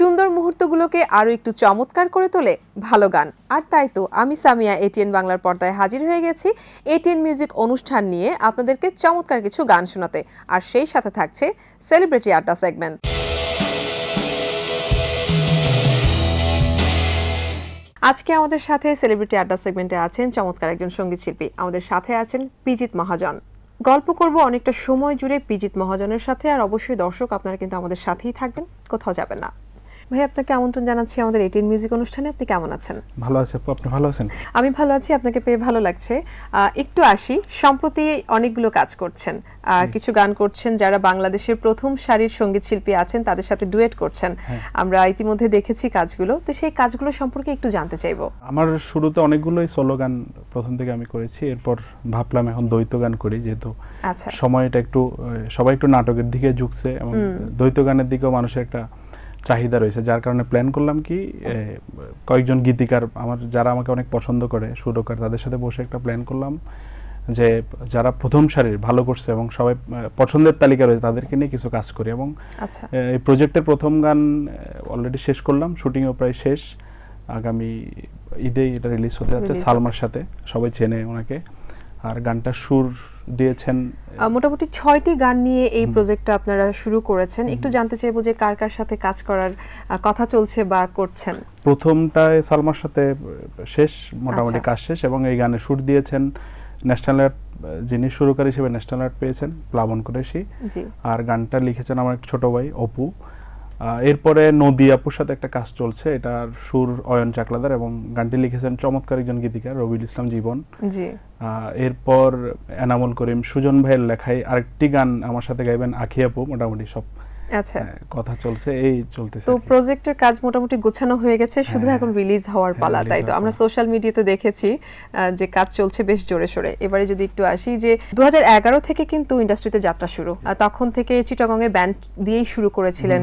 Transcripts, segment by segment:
সুন্দর মুহূর্তগুলোকে আরও একটু চমৎকার করে তোলে ভালো গান আর তাই তো আমি সামিয়া এটিএন বাংলার পর্দায় হাজির হয়ে গেছি এটিএন মিউজিক অনুষ্ঠান নিয়ে আপনাদেরকে চমৎকার কিছু গান শোনাতে আর সেই সাথে থাকছে সেলিব্রিটি আড্ডা সেগমেন্ট আজকে আমাদের সাথে সেলিব্রিটি আড্ডা সেগমেন্টে আছেন চমৎকার একজন সঙ্গীত শিল্পী আমাদের সাথে আছেন পিজিত মহাজন গল্প করব অনেকটা সময় জুড়ে পিজিত মহাজনের সাথে আর অবশ্যই দর্শক আপনারা কিন্তু আমাদের সাথেই থাকবেন কোথাও যাবেন না ভাই আপনাকে আমন্ত্রণ জানাচ্ছি আমাদের এটিন মিউজিক অনুষ্ঠানে আপনি কেমন আছেন ভালো আছি আপু আপনি ভালো আছেন আমি ভালো আছি আপনাকে পেয়ে ভালো লাগছে একটু আসি সম্প্রতি অনেকগুলো কাজ করছেন কিছু গান করছেন যারা বাংলাদেশের প্রথম সারির সঙ্গীত শিল্পী আছেন তাদের সাথে ডুয়েট করছেন হ্যাঁ। আমরা ইতিমধ্যে দেখেছি কাজগুলো তো সেই কাজগুলো সম্পর্কে একটু জানতে চাইবো আমার শুরুতে অনেকগুলোই সোলো গান প্রথম থেকে আমি করেছি এরপর ভাবলাম এখন দ্বৈত গান করি যেহেতু আচ্ছা। সময়টা একটু সবাই একটু নাটকের দিকে ঝুঁকছে এবং দ্বৈত গানের দিকেও মানুষের একটা চাহিদা রয়েছে যার কারণে প্ল্যান করলাম কি কয়েকজন গীতিকার আমার যারা আমাকে অনেক পছন্দ করে সুরকার তাদের সাথে বসে একটা প্ল্যান করলাম যে যারা প্রথম সারির ভালো করছে এবং সবাই পছন্দের তালিকা রয়েছে তাদেরকে নিয়ে কিছু কাজ করি এবং আচ্ছা। এই প্রজেক্টের প্রথম গান অলরেডি শেষ করলাম শুটিংও প্রায় শেষ আগামী ঈদেই এটা রিলিজ হতে যাচ্ছে সালমার সাথে সবাই চেনে ওনাকে আর গানটা সুর দিয়েছেন মোটামুটি ছয়টি গান নিয়ে এই প্রজেক্টটা আপনারা শুরু করেছেন একটু জানতে চাইবো যে কার কার সাথে কাজ করার কথা চলছে বা করছেন প্রথমটায় সালমার সাথে শেষ মোটামুটি আচ্ছা। কাজ শেষ এবং এই গানে সুর দিয়েছেন ন্যাশনাল আর্ট যিনি সুরকার হিসেবে ন্যাশনাল আর্ট পেয়েছেন প্লাবন কুরেশি আর গানটা লিখেছেন আমার ছোট ভাই অপু এরপরে নদী আপুর সাথে একটা কাজ চলছে এটার সুর অয়ন চাকলাদার এবং গানটি লিখেছেন চমৎকার একজন গীতিকার রবিউল ইসলাম জীবন এরপর এনামুল করিম সুজন ভাইয়ের লেখায় আরেকটি গান আমার সাথে গাইবেন আখিয়াপু আপু মোটামুটি সব আচ্ছা। হ্যাঁ, কথা চলছে এই চলতেছে তো প্রজেক্টের কাজ মোটামুটি গোছানো হয়ে গেছে শুধু হ্যাঁ, এখন রিলিজ হওয়ার হ্যাঁ, পালা তাই তো আমরা সোশ্যাল মিডিয়াতে দেখেছি যে কাজ চলছে বেশ জোরে সোরে এবারে যদি একটু আসি যে দু থেকে কিন্তু ইন্ডাস্ট্রিতে যাত্রা শুরু তখন থেকে চিটাগং ব্যান্ড দিয়েই শুরু করেছিলেন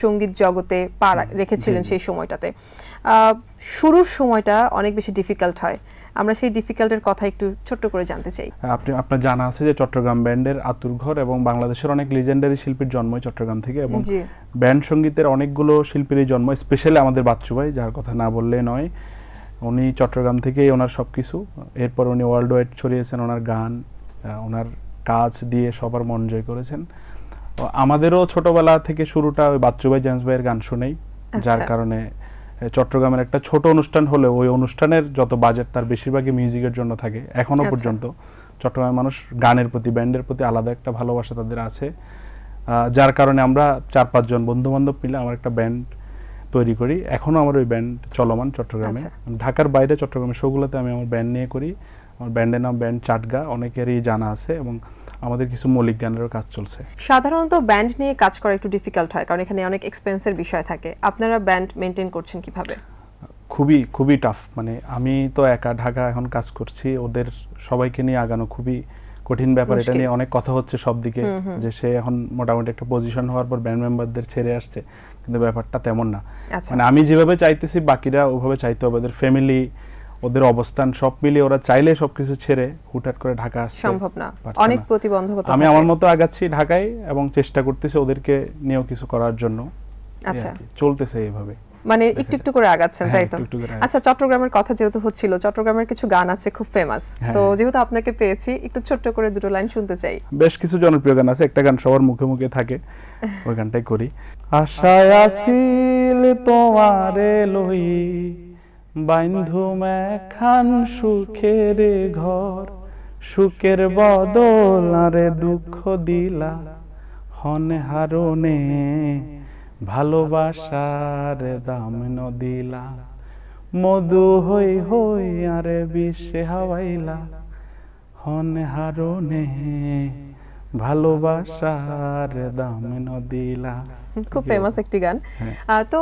সঙ্গীত জগতে পা রেখেছিলেন সেই সময়টাতে শুরুর সময়টা অনেক বেশি ডিফিকাল্ট হয় আমরা সেই ডিফিকাল্টের কথা একটু ছোট্ট করে জানতে চাই হ্যাঁ, আপনি আপনার জানা আছে যে চট্টগ্রাম ব্যান্ডের আতুরঘর এবং বাংলাদেশের অনেক লিজেন্ডারি শিল্পীর জন্ম চট্টগ্রাম থেকে এবং ব্যান্ড সঙ্গীতের অনেকগুলো শিল্পীরই জন্ম স্পেশালি আমাদের বাচ্চু ভাই যার কথা না বললে নয় উনি চট্টগ্রাম থেকেই ওনার সব কিছু এরপর উনি ওয়ার্ল্ড ওয়াইড ছড়িয়েছেন ওনার গান ওনার কাজ দিয়ে সবার মন জয় করেছেন আমাদেরও ছোটবেলা থেকে শুরুটা ওই বাচ্চু ভাই জেমস ভাইয়ের গান শুনেই যার আচ্ছা। কারণে চট্টগ্রামের একটা ছোট অনুষ্ঠান হলে ওই অনুষ্ঠানের যত বাজেট তার বেশিরভাগই মিউজিকের জন্য থাকে এখনো আচ্ছা। পর্যন্ত চট্টগ্রামের মানুষ গানের প্রতি ব্যান্ডের প্রতি আলাদা একটা ভালোবাসা তাদের আছে যার কারণে আমরা চার পাঁচজন বন্ধুবান্ধব মিলে আমার একটা ব্যান্ড তৈরি করি এখনও আমার ওই ব্যান্ড চলমান চট্টগ্রামে আচ্ছা। ঢাকার বাইরে চট্টগ্রামে শোগুলোতে আমি আমার ব্যান্ড নিয়ে করি আমার ব্যান্ডের নাম ব্যান্ড চাটগা অনেকেরই জানা আছে এবং আমাদের কিছু মৌলিক জ্ঞানেরও কাজ চলছে সাধারণত ব্যান্ড নিয়ে কাজ করা একটু ডিফিকাল্ট হয় কারণ এখানে অনেক এক্সপেন্সের বিষয় থাকে আপনারা ব্যান্ড মেনটেন করছেন কিভাবে খুবই খুবই টাফ মানে আমি তো একা ঢাকা এখন কাজ করছি ওদের সবাইকে নিয়ে আগানো খুবই কঠিন ব্যাপার এটা নিয়ে অনেক কথা হচ্ছে সব দিকে যে সে এখন মোটামুটি একটা পজিশন হওয়ার পর ব্যান্ড মেম্বারদের ছেড়ে আসছে কিন্তু ব্যাপারটা তেমন না আচ্ছা। মানে আমি যেভাবে চাইতেছি বাকিরা ওভাবে চাইতে হবে ওদের ফ্যামিলি ওদের অবস্থান সব মিলিয়ে ওরা চাইলে সবকিছু ছেড়ে হুটহাট করে ঢাকা আসতে সম্ভব না অনেক প্রতিবন্ধকতা আমি আমার মতো আগাচ্ছি ঢাকায় এবং চেষ্টা করতেছি ওদেরকে নিয়েও কিছু করার জন্য আচ্ছা চলতেছে এইভাবে মানে একটু একটু করে আগাচ্ছেন হ্যাঁ, তাই তো আচ্ছা চট্টগ্রামের কথা যেহেতু হচ্ছিল চট্টগ্রামের কিছু গান আছে খুব ফেমাস হ্যাঁ, তো হ্যাঁ। যেহেতু আপনাকে পেয়েছি একটু ছোট করে দুটো লাইন শুনতে চাই বেশ কিছু জনপ্রিয় গান আছে একটা গান সবার মুখে মুখে থাকে ওই গানটাই করি আশায় আসিল তোমারে লই বাইন্ধুম খান সুখের ঘর সুখের বদল আরে দুঃখ দিলা হন হারনে ভালোবাসার দাম নদিলা মধু হই হই আরে বিষে হাওয়াইলা হন হারনে ভালোবাসার দাম নদিলা খুব ফেমাস একটি গান হ্যাঁ। তো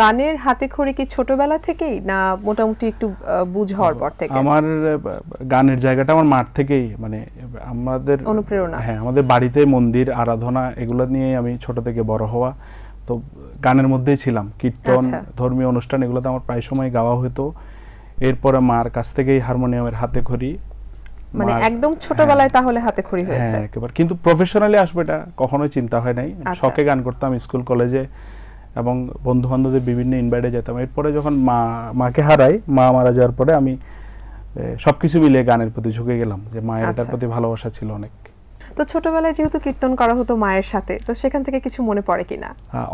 গানের হাতে খড়ি কি ছোটবেলা থেকেই না মোটামুটি একটু বুঝ হওয়ার পর থেকে আমার গানের জায়গাটা আমার মার থেকেই মানে আমাদের অনুপ্রেরণা হ্যাঁ আমাদের বাড়িতে মন্দির আরাধনা এগুলো নিয়ে আমি ছোট থেকে বড় হওয়া তো গানের মধ্যেই ছিলাম কীর্তন আচ্ছা। ধর্মীয় অনুষ্ঠান এগুলোতে আমার প্রায় সময় গাওয়া হতো এরপরে মার কাছ থেকেই হারমোনিয়ামের হাতে খড়ি মানে একদম ছোটবেলায় হ্যাঁ। তাহলে হাতে খড়ি হ্যাঁ, হয়েছে একবার কিন্তু প্রফেশনালি আসবে এটা কখনোই চিন্তা হয় নাই আচ্ছা। শখে গান করতাম স্কুল কলেজে এবং বন্ধু বান্ধবদের বিভিন্ন ইনভাইটে যেতাম এরপরে যখন মা মাকে হারাই মা মারা যাওয়ার পরে আমি সবকিছু মিলে গানের প্রতি ঝুঁকে গেলাম যে মায়ের আচ্ছা। তার প্রতি ভালোবাসা ছিল অনেক তো ছোটবেলায় যেহেতু কীর্তন করা হতো মায়ের সাথে তো সেখান থেকে কিছু মনে পড়ে কিনা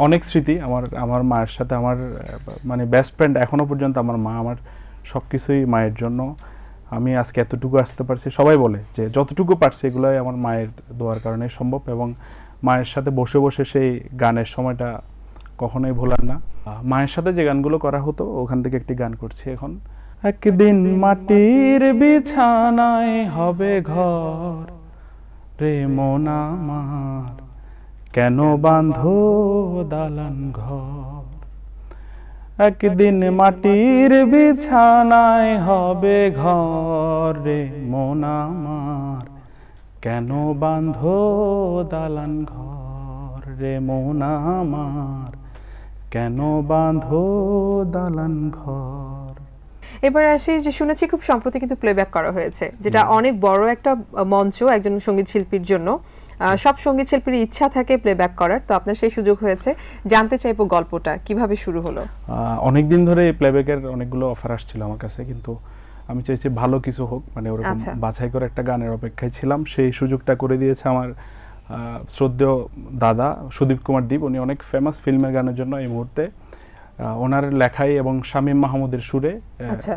অনেক স্মৃতি আমার আমার মায়ের সাথে আমার মানে বেস্ট ফ্রেন্ড এখনো পর্যন্ত আমার মা আমার সবকিছুই মায়ের জন্য আমি আজকে এতটুকু আসতে পারছি সবাই বলে যে যতটুকু পারছি এগুলোই আমার মায়ের দোয়ার কারণে সম্ভব এবং মায়ের সাথে বসে বসে সেই গানের সময়টা কখনোই ভোলার না মায়ের সাথে যে গানগুলো করা হতো ওখান থেকে একটি গান করছি এখন একদিন মাটির বিছানায় হবে ঘর রে মোনা আমার কেন বান্ধ দালান ঘর একদিন মাটির বিছানায় হবে ঘরে মন আমার কেন বান্ধো দালান ঘর রে মোনামার আমার কেন বান্ধো দালান ঘর এবার আসি যে শুনেছি খুব সম্প্রতি কিন্তু প্লেব্যাক করা হয়েছে যেটা অনেক বড় একটা মঞ্চ একজন সঙ্গীত শিল্পীর জন্য সব সঙ্গীত শিল্পীর ইচ্ছা থাকে প্লেব্যাক করার তো আপনার সেই সুযোগ হয়েছে জানতে চাইবো গল্পটা কিভাবে শুরু হলো অনেক দিন ধরে প্লেব্যাকের অনেকগুলো অফার আসছিল আমার কাছে কিন্তু আমি চাইছি ভালো কিছু হোক মানে ওরকম আচ্ছা। বাছাই করে একটা গানের অপেক্ষায় ছিলাম সেই সুযোগটা করে দিয়েছে আমার শ্রদ্ধেয় দাদা সুদীপ কুমার দ্বীপ উনি অনেক ফেমাস ফিল্মের গানের জন্য এই মুহূর্তে ওনার লেখাই এবং শামীম মাহমুদের সুরে আচ্ছা।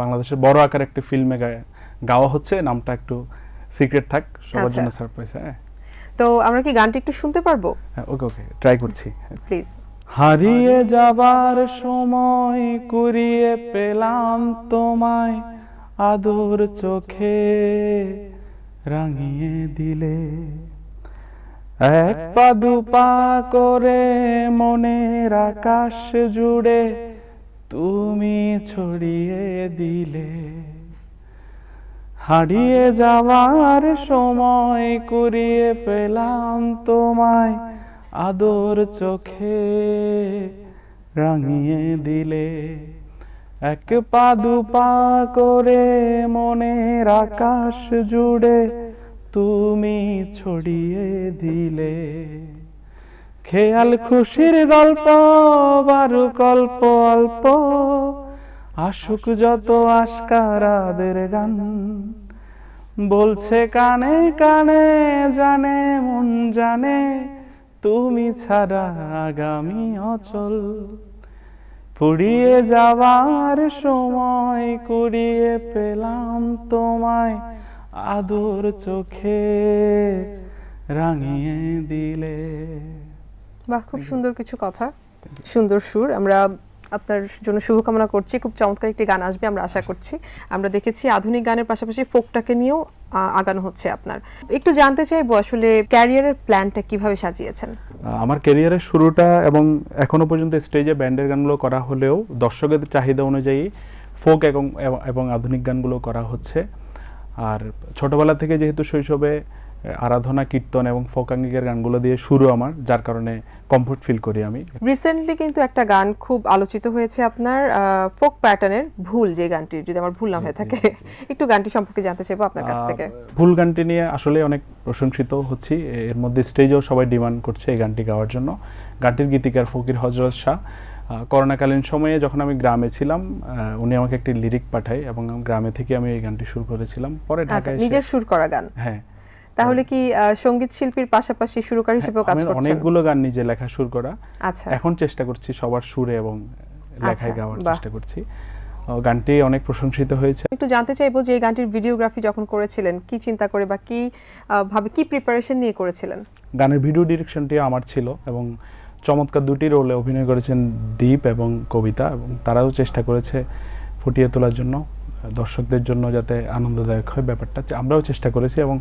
বাংলাদেশের বড় আকার একটি ফিল্মে গাওয়া হচ্ছে নামটা একটু সিক্রেট থাক সবার আচ্ছা। জন্য সারপ্রাইজ হ্যাঁ তো আমরা কি গানটি একটু শুনতে পারবো হ্যাঁ, ওকে ওকে ট্রাই করছি প্লিজ হারিয়ে যাবার সময় কুড়িয়ে পেলাম তোমায় আদর চোখে রাঙিয়ে দিলে এক পা দুপা করে মনের আকাশ জুড়ে তুমি ছড়িয়ে দিলে হারিয়ে যাওয়ার সময় কুড়িয়ে পেলাম তোমায় আদর চোখে রাঙিয়ে দিলে এক পা দুপা করে মনের আকাশ জুড়ে তুমি ছড়িয়ে দিলে খেয়াল খুশির গল্প বারু গল্প অল্প আশুক যত আশকারাদের গান বলছে কানে কানে জানে মন জানে তুমি ছাড়া আগামী অচল পুড়িয়ে যাওয়ার সময় কুড়িয়ে পেলাম তোমায় আদর চোখে রাঙিয়ে দিলে বাহ খুব সুন্দর কিছু কথা সুন্দর সুর আমরা আপনার জন্য শুভকামনা করছি খুব চমৎকার একটি গান আসবে আমরা আশা করছি আমরা দেখেছি আধুনিক গানের পাশাপাশি ফোকটাকে নিয়েও আগানো হচ্ছে আপনার একটু জানতে চাইবো আসলে ক্যারিয়ারের প্ল্যানটা কিভাবে সাজিয়েছেন আমার ক্যারিয়ারের শুরুটা এবং এখনো পর্যন্ত স্টেজে ব্যান্ডের গানগুলো করা হলেও দর্শকের চাহিদা অনুযায়ী ফোক এবং এবং আধুনিক গানগুলো করা হচ্ছে আর ছোটবেলা থেকে যেহেতু শৈশবে আরাধনা কীর্তন এবং ফোক গানগুলো দিয়ে শুরু আমার যার কারণে কমফোর্ট ফিল করি আমি রিসেন্টলি কিন্তু একটা গান খুব আলোচিত হয়েছে আপনার ফোক প্যাটার্নের ভুল যে গানটি যদি আমার ভুল না হয়ে থাকে একটু গানটি সম্পর্কে জানতে চাইবো আপনার কাছ থেকে ভুল গানটি নিয়ে আসলে অনেক প্রশংসিত হচ্ছি এর মধ্যে স্টেজেও সবাই ডিমান্ড করছে এই গানটি গাওয়ার জন্য গানটির গীতিকার ফকির হজরত শাহ করোনাকালীন সময়ে যখন আমি গ্রামে ছিলাম উনি আমাকে একটি লিরিক পাঠায় এবং গ্রামে থেকে আমি এই গানটি শুরু করেছিলাম পরে আচ্ছা, ঢাকায় নিজের সুর করা গান হ্যাঁ তাহলে হ্যাঁ। কি সঙ্গীত শিল্পীর পাশাপাশি সুরকার হ্যাঁ, হিসেবে কাজ করছেন অনেকগুলো গান নিজে লেখা সুর করা আচ্ছা এখন চেষ্টা করছি সবার সুরে এবং লেখায় আচ্ছা, গাওয়ার চেষ্টা করছি গানটি অনেক প্রশংসিত হয়েছে একটু জানতে চাইবো যে এই গানটির ভিডিওগ্রাফি যখন করেছিলেন কি চিন্তা করে বা কি ভাবে কি প্রিপারেশন নিয়ে করেছিলেন গানের ভিডিও ডিরেকশনটি আমার ছিল এবং চমৎকার দুটি রোলে অভিনয় করেছেন দীপ এবং কবিতা এবং তারাও চেষ্টা করেছে ফুটিয়ে তোলার জন্য দর্শকদের জন্য যাতে আনন্দদায়ক হয় ব্যাপারটা আমরাও চেষ্টা করেছি এবং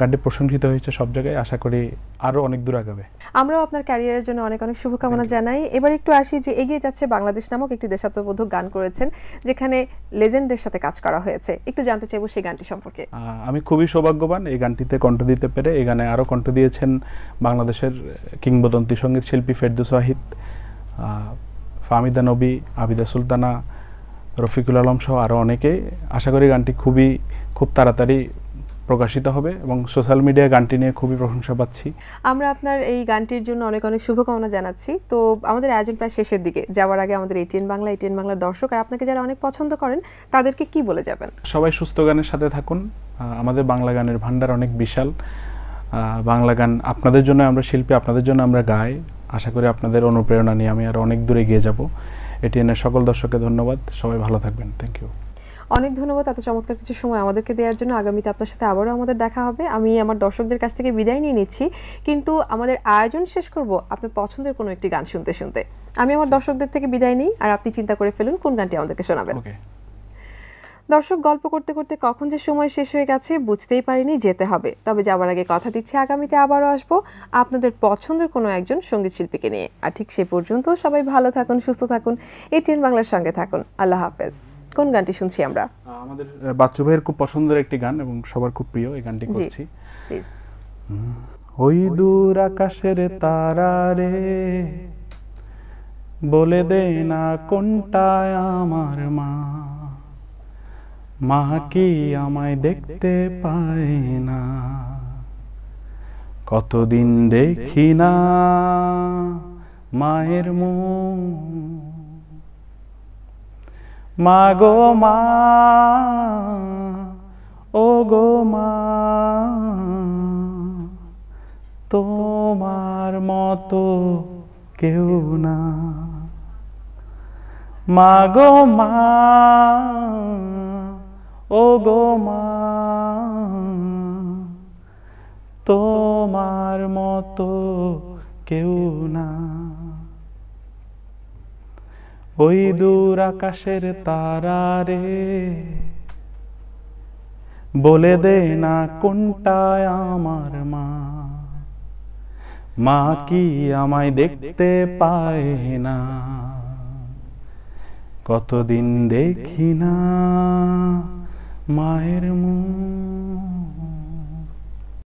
গানটি প্রশংসিত হয়েছে সব জায়গায় আশা করি আরও অনেক দূর আগাবে আমরাও আপনার ক্যারিয়ারের জন্য অনেক অনেক শুভকামনা জানাই এবার একটু আসি যে এগিয়ে যাচ্ছে বাংলাদেশ নামক একটি দেশাত্মবোধক গান করেছেন যেখানে লেজেন্ডের সাথে কাজ করা হয়েছে একটু জানতে চাইবো সেই গানটি সম্পর্কে আমি খুবই সৌভাগ্যবান এই গানটিতে কণ্ঠ দিতে পেরে এই গানে আরও কণ্ঠ দিয়েছেন বাংলাদেশের কিংবদন্তি সঙ্গীত শিল্পী ফেরদুস ওয়াহিদ ফামিদা নবী আবিদা সুলতানা রফিকুল আলম সহ আরও অনেকে আশা করি গানটি খুবই খুব তাড়াতাড়ি প্রকাশিত হবে এবং সোশ্যাল মিডিয়া গানটি নিয়ে খুবই প্রশংসা পাচ্ছি আমরা আপনার এই গানটির জন্য অনেক অনেক শুভকামনা জানাচ্ছি তো আমাদের আয়োজন প্রায় শেষের দিকে যাওয়ার আগে আমাদের এটিএন বাংলা এটিএন বাংলার দর্শক আর আপনাকে যারা অনেক পছন্দ করেন তাদেরকে কি বলে যাবেন সবাই সুস্থ গানের সাথে থাকুন আমাদের বাংলা গানের ভান্ডার অনেক বিশাল বাংলা গান আপনাদের জন্য আমরা শিল্পী আপনাদের জন্য আমরা গাই আশা করি আপনাদের অনুপ্রেরণা নিয়ে আমি আরও অনেক দূরে গিয়ে যাব এটিএনের সকল দর্শককে ধন্যবাদ সবাই ভালো থাকবেন থ্যাংক ইউ অনেক ধন্যবাদ এত চমৎকার কিছু সময় আমাদেরকে দেওয়ার জন্য আগামীতে আপনার সাথে আবারও আমাদের দেখা হবে আমি আমার দর্শকদের কাছ থেকে বিদায় নিয়ে নিচ্ছি কিন্তু আমাদের আয়োজন শেষ করব আপনার পছন্দের কোনো একটি গান শুনতে শুনতে আমি আমার দর্শকদের থেকে বিদায় নিই আর আপনি চিন্তা করে ফেলুন কোন গানটি আমাদেরকে শোনাবেন দর্শক গল্প করতে করতে কখন যে সময় শেষ হয়ে গেছে বুঝতেই পারিনি যেতে হবে তবে যাবার আগে কথা দিচ্ছি আগামীতে আবারও আসব আপনাদের পছন্দের কোনো একজন সঙ্গীত শিল্পীকে নিয়ে আর ঠিক সে পর্যন্ত সবাই ভালো থাকুন সুস্থ থাকুন এটিএন বাংলার সঙ্গে থাকুন আল্লাহ হাফেজ কোন গানটি শুনছি আমরা আমাদের বাচ্চু ভাইয়ের খুব পছন্দের একটি গান এবং সবার খুব প্রিয় এই গানটি করছি প্লিজ ওই দূর আকাশের তারা রে বলে দে না কোনটায় আমার মা মা কি আমায় দেখতে পায় না কতদিন দেখি না মায়ের মুখ মা গো মা ও গো মা তোমার মতো কেউ না মা গো মা ও গো মা তোমার মতো কেউ না ওই দূর আকাশের রে বলে দে না কোনটায় আমার মা মা কি আমায় দেখতে পায় না কতদিন দেখি না মায়ের মুখ